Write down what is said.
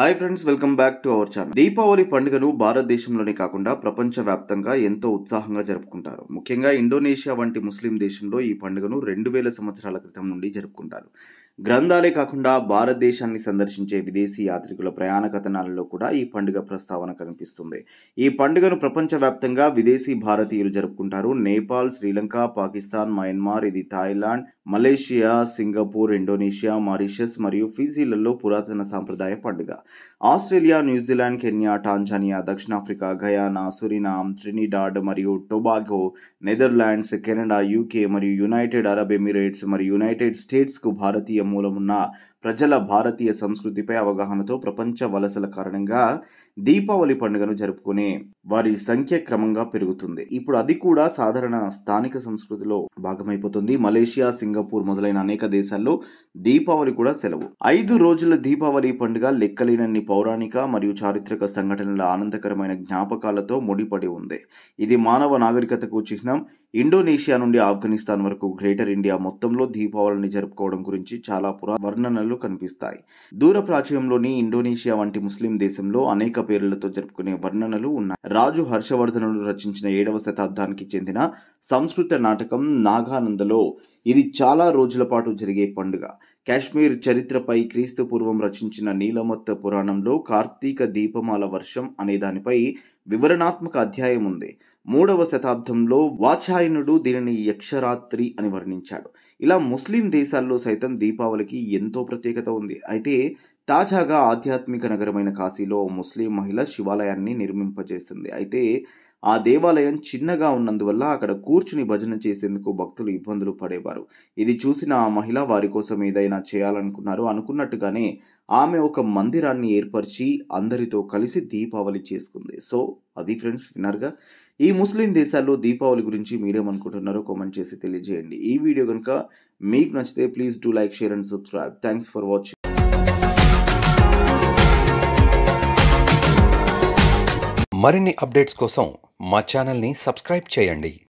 hi friends welcome back to our channel Deepavali పండుగను భారతదేశంలోనే కాకుండా ప్రపంచవ్యాప్తంగా ఎంతో ఉత్సాహంగా జరుపుకుంటారు ముఖ్యంగా ఇండోనేషియా వంటి ముస్లిం దేశంలో ఈ పండుగను రెండు వేల సంవత్సరాల క్రితం నుండి జరుపుకుంటారు గ్రంథాలే కాకుండా భారతదేశాన్ని సందర్శించే విదేశీ యాత్రికుల ప్రయాణ కథనాలలో కూడా ఈ పండుగ ప్రస్తావన కనిపిస్తుంది ఈ పండుగను ప్రపంచవ్యాప్తంగా విదేశీ భారతీయులు జరుపుకుంటారు నేపాల్ శ్రీలంక పాకిస్తాన్ మయన్మార్ ఇది Thailand Malaysia Singapore Indonesia Mauritius మరియు ఫిజీలలో పురాతన సాంప్రదాయ పండుగ ఆస్ట్రేలియా న్యూజిలాండ్ కెన్యా టాంజానియా దక్షిణాఫ్రికా గయానా సురినామ్ త్రినిడాడ్ మరియు టొబాగో నెదర్లాండ్స్ కెనడా యూకే మరియు యునైటెడ్ అరబ్ ఎమిరేట్స్ మరియు యునైటెడ్ స్టేట్స్కు భారతీయ የሙለሙና ప్రజల భారతీయ సంస్కృతిపై అవగాహనతో ప్రపంచ వలసల కారణంగా దీపావళి పండుగను జరుపుకునే వారి సంఖ్య క్రమంగా పెరుగుతుంది ఇప్పుడు అది కూడా సాధారణ స్థానిక సంస్కృతిలో భాగమైపోతుంది మలేషియా సింగపూర్ మొదలైన అనేక దేశాల్లో దీపావళి కూడా సెలవు ఐదు రోజుల దీపావళి పండుగ లెక్కలేనన్ని పౌరాణిక మరియు చారిత్రక సంఘటనల ఆనందకరమైన జ్ఞాపకాలతో ముడిపడి ఉంది ఇది మానవ నాగరికతకు చిహ్నం ఇండోనేషియా నుండి ఆఫ్ఘనిస్తాన్ వరకు గ్రేటర్ ఇండియా మొత్తంలో దీపావళిని జరుపుకోవడం గురించి చాలా పురా వర్ణనలు చిత్రాల్లో కనిపిస్తాయి దూర ప్రాచుర్యంలోని ఇండోనేషియా వంటి ముస్లిం దేశంలో అనేక పేర్లతో జరుపుకునే వర్ణనలు ఉన్నాయి రాజు హర్షవర్ధనుడు రచించిన ఏడవ శతాబ్దానికి చెందిన సంస్కృత నాటకం నాగానందలో ఇది చాలా రోజుల పాటు జరిగే పండుగ కాశ్మీర్ చరిత్రపై క్రీస్తు పూర్వం రచించిన నీలమత్త పురాణంలో కార్తీక దీపమాల వర్షం అనే దానిపై వివరణాత్మక అధ్యాయం ఉంది మూడవ శతాబ్దంలో వాచాయనుడు దీనిని యక్షరాత్రి అని వర్ణించాడు ఇలా ముస్లిం దేశాల్లో సైతం దీపావళికి ఎంతో ప్రత్యేకత ఉంది అయితే తాజాగా ఆధ్యాత్మిక నగరమైన కాశీలో ముస్లిం మహిళ శివాలయాన్ని నిర్మింపజేసింది అయితే ఆ దేవాలయం చిన్నగా ఉన్నందువల్ల అక్కడ కూర్చుని భజన చేసేందుకు భక్తులు ఇబ్బందులు పడేవారు ఇది చూసిన ఆ మహిళ వారి కోసం ఏదైనా చేయాలనుకున్నారు అనుకున్నట్టుగానే ఆమె ఒక మందిరాన్ని ఏర్పరిచి అందరితో కలిసి దీపావళి చేసుకుంది సో అది ఫ్రెండ్స్ విన్నారుగా ఈ ముస్లిం దేశాల్లో దీపావళి గురించి మీరేమనుకుంటున్నారో కామెంట్ చేసి తెలియజేయండి ఈ వీడియో కనుక మీకు నచ్చితే please do like share and subscribe thanks for watching మరిన్ని అప్డేట్స్ కోసం మా ఛానల్ని సబ్స్క్రైబ్ చేయండి